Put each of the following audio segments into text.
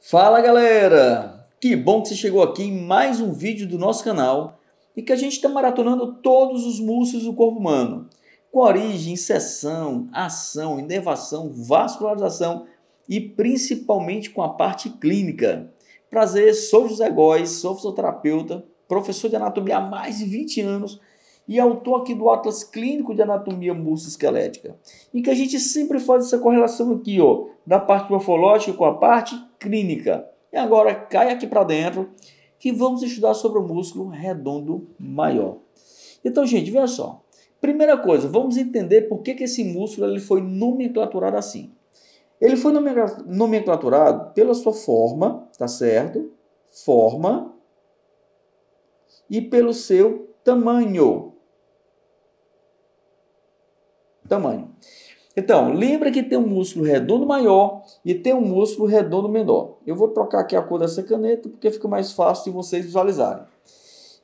Fala galera! Que bom que você chegou aqui em mais um vídeo do nosso canal e que a gente está maratonando todos os músculos do corpo humano, com origem, seção, ação, inervação, vascularização e principalmente com a parte clínica. Prazer, sou José Góes, sou fisioterapeuta, professor de anatomia há mais de 20 anos e autor aqui do Atlas Clínico de Anatomia Esquelética em que a gente sempre faz essa correlação aqui, ó, da parte morfológica com a parte clínica. E agora cai aqui para dentro que vamos estudar sobre o músculo redondo maior. Então, gente, veja só. Primeira coisa, vamos entender por que, que esse músculo ele foi nomenclaturado assim. Ele foi nomenclaturado pela sua forma, tá certo? Forma e pelo seu tamanho. Tamanho. Então, lembra que tem um músculo redondo maior e tem um músculo redondo menor. Eu vou trocar aqui a cor dessa caneta porque fica mais fácil de vocês visualizarem.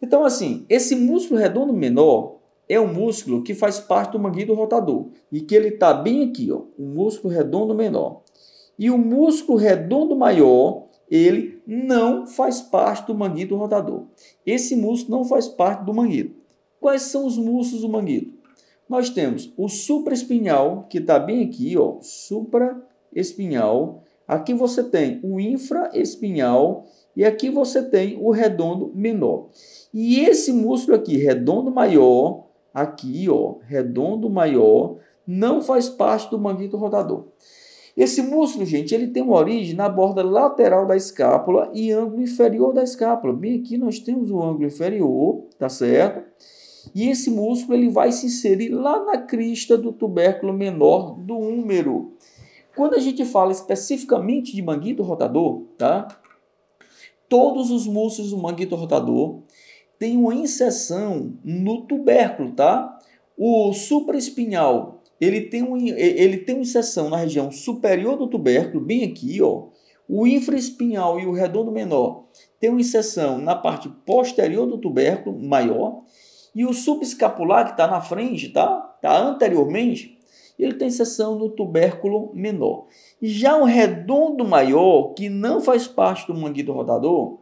Então, assim, esse músculo redondo menor é um músculo que faz parte do manguito rotador e que ele está bem aqui, ó, o músculo redondo menor. E o músculo redondo maior, ele não faz parte do manguito rotador. Esse músculo não faz parte do manguito. Quais são os músculos do manguito? Nós temos o supraespinhal, que está bem aqui, ó, supraespinhal. Aqui você tem o infraespinhal e aqui você tem o redondo menor. E esse músculo aqui, redondo maior, aqui, ó, redondo maior, não faz parte do manguito rotador. Esse músculo, gente, ele tem uma origem na borda lateral da escápula e ângulo inferior da escápula. Bem aqui nós temos o ângulo inferior, tá certo? E esse músculo ele vai se inserir lá na crista do tubérculo menor do húmero. Quando a gente fala especificamente de manguito rotador, tá? Todos os músculos do manguito rotador têm uma inserção no tubérculo, tá? O supraespinhal, ele tem, um, ele tem uma inserção na região superior do tubérculo, bem aqui, ó. O infraespinhal e o redondo menor têm uma inserção na parte posterior do tubérculo, maior. E o subescapular que está na frente, tá? Tá anteriormente, ele tem seção no tubérculo menor. Já o redondo maior, que não faz parte do manguito rodador,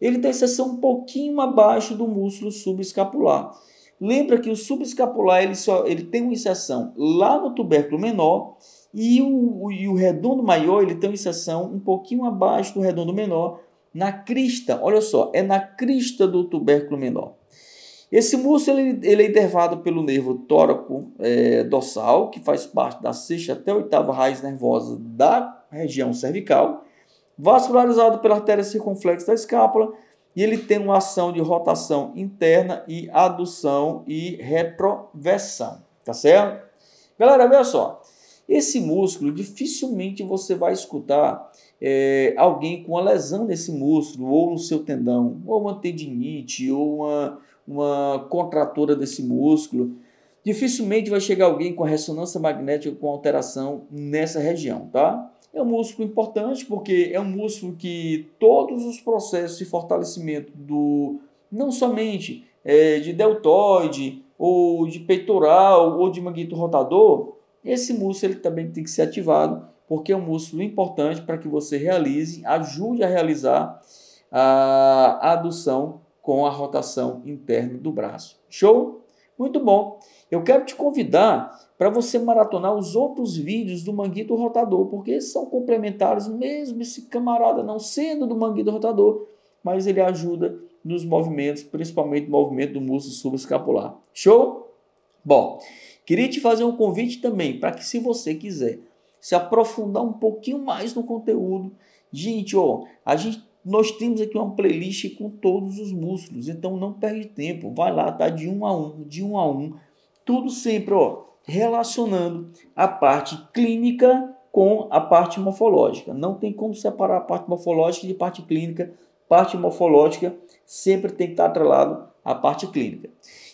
ele tem seção um pouquinho abaixo do músculo subescapular. Lembra que o subescapular ele só, ele tem uma inserção lá no tubérculo menor e o, e o redondo maior ele tem uma inserção um pouquinho abaixo do redondo menor na crista. Olha só, é na crista do tubérculo menor. Esse músculo ele, ele é inervado pelo nervo tóraco é, dorsal, que faz parte da sexta até oitava raiz nervosa da região cervical, vascularizado pela artéria circunflexa da escápula, e ele tem uma ação de rotação interna e adução e retroversão, tá certo? Galera, veja só, esse músculo dificilmente você vai escutar é, alguém com uma lesão desse músculo, ou no seu tendão, ou uma tendinite, ou uma uma contratura desse músculo. Dificilmente vai chegar alguém com ressonância magnética com alteração nessa região, tá? É um músculo importante porque é um músculo que todos os processos de fortalecimento do não somente é, de deltoide ou de peitoral ou de manguito rotador, esse músculo ele também tem que ser ativado porque é um músculo importante para que você realize, ajude a realizar a adução com a rotação interna do braço. Show? Muito bom. Eu quero te convidar para você maratonar os outros vídeos do Manguito Rotador, porque eles são complementares, mesmo esse camarada não sendo do Manguito Rotador, mas ele ajuda nos movimentos, principalmente o movimento do músculo subescapular. Show? Bom, queria te fazer um convite também para que, se você quiser se aprofundar um pouquinho mais no conteúdo, gente, ó, a gente nós temos aqui uma playlist com todos os músculos, então não perde tempo, vai lá, tá de um a um, de um a um, tudo sempre ó, relacionando a parte clínica com a parte morfológica. Não tem como separar a parte morfológica de parte clínica, parte morfológica sempre tem que estar tá atrelado à parte clínica.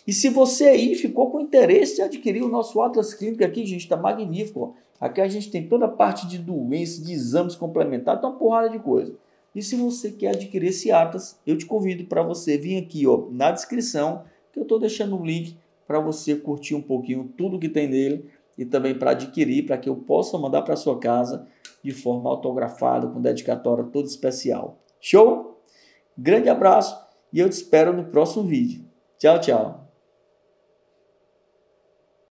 E se você aí ficou com interesse em adquirir o nosso Atlas Clínico aqui, gente, está magnífico. Ó. Aqui a gente tem toda a parte de doenças, de exames complementares, tá uma porrada de coisa. E se você quer adquirir esse Atlas, eu te convido para você vir aqui ó, na descrição, que eu estou deixando um link para você curtir um pouquinho tudo que tem nele e também para adquirir, para que eu possa mandar para sua casa de forma autografada, com dedicatória toda especial. Show? Grande abraço e eu te espero no próximo vídeo. Tchau, tchau.